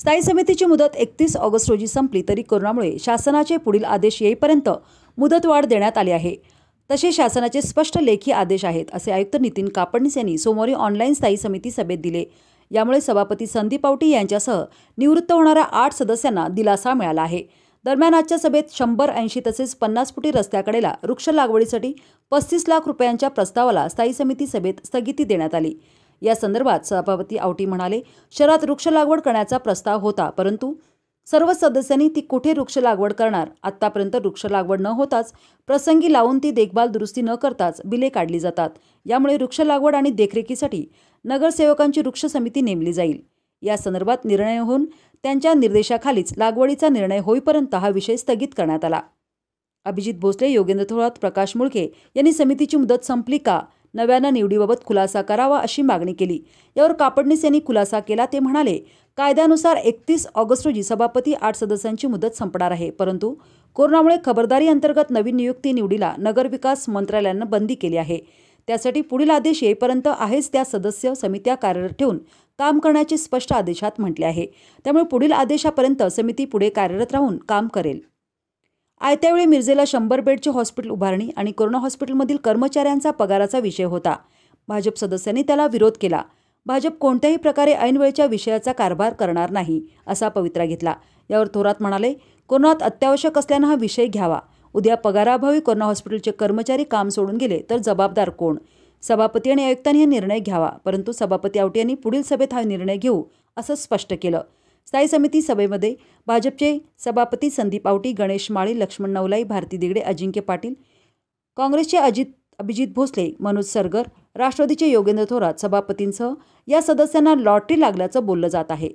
स्थायी समितीची मुदत एकतीस ऑगस्ट रोजी संपली तरी कोरोनामुळे शासनाचे पुढील आदेश येईपर्यंत मुदतवाढ देण्यात आली आहे तसे शासनाचे स्पष्ट लेखी आदेश आहेत असे आयुक्त नितीन कापडणीस यांनी सोमवारी ऑनलाईन स्थायी समिती सभेत दिले यामुळे सभापती संदीप आवटी यांच्यासह निवृत्त होणाऱ्या आठ सदस्यांना दिलासा मिळाला आहे दरम्यान आजच्या सभेत शंभर ऐंशी तसेच पन्नास फुटी रस्त्याकडेला वृक्ष लागवडीसाठी पस्तीस लाख रुपयांच्या प्रस्तावाला स्थायी समिती सभेत स्थगिती देण्यात आली या संदर्भात सभापती आवटी म्हणाले शहरात वृक्ष लागवड करण्याचा प्रस्ताव होता परंतु सर्व सदस्यांनी ती कुठे वृक्ष लागवड करणार आत्तापर्यंत वृक्ष लागवड न होताच प्रसंगी लावून ती देखभाल दुरुस्ती न करताच बिले काढली जातात यामुळे वृक्ष लागवड आणि देखरेखीसाठी नगरसेवकांची वृक्ष समिती नेमली जाईल या संदर्भात निर्णय होऊन त्यांच्या निर्देशाखालीच लागवडीचा निर्णय होईपर्यंत हा विषय स्थगित करण्यात आला अभिजित भोसले योगेंद्र थोरात प्रकाश मुळके यांनी समितीची मुदत संपली का नव्यानं निवडीबाबत खुलासा करावा अशी मागणी केली यावर कापडणीस यांनी खुलासा केला ते म्हणाले कायद्यानुसार एकतीस ऑगस्ट रोजी सभापती आठ सदस्यांची मुदत संपणार आहे परंतु कोरोनामुळे खबरदारी अंतर्गत नवीन नियुक्ती निवडीला नगरविकास मंत्रालयानं बंदी केली आहे त्यासाठी पुढील आदेश येईपर्यंत आहेच त्या सदस्य समित्या कार्यरत ठेवून काम करण्याचे स्पष्ट आदेशात म्हटले आहे त्यामुळे पुढील आदेशापर्यंत समिती पुढे कार्यरत राहून काम करेल आयत्यावेळी मिर्जेला शंभर बेडचे हॉस्पिटल उभारणी आणि कोरोना हॉस्पिटलमधील कर्मचाऱ्यांचा पगाराचा विषय होता भाजप सदस्यांनी त्याला विरोध केला भाजप कोणत्याही प्रकारे ऐनवेळच्या विषयाचा कारभार करणार नाही असा पवित्रा घेतला यावर थोरात म्हणाले कोरोनात अत्यावश्यक असल्यानं हा विषय घ्यावा उद्या पगाराभावी कोरोना हॉस्पिटलचे कर्मचारी काम सोडून गेले तर जबाबदार कोण सभापती आणि आयुक्तांनी हा निर्णय घ्यावा परंतु सभापती आवटे यांनी पुढील सभेत हा निर्णय घेऊ असं स्पष्ट केलं स्थायी समिती सभेमध्ये भाजपचे सभापती संदीप आवटी गणेश माळी लक्ष्मण नवलाई भारती दिगडे अजिंक्य पाटील काँग्रेसचे अजित अभिजित भोसले मनोज सरगर राष्ट्रवादीचे योगेंद्र थोरात सभापतींसह या सदस्यांना लॉटरी लागल्याचं बोललं जात आहे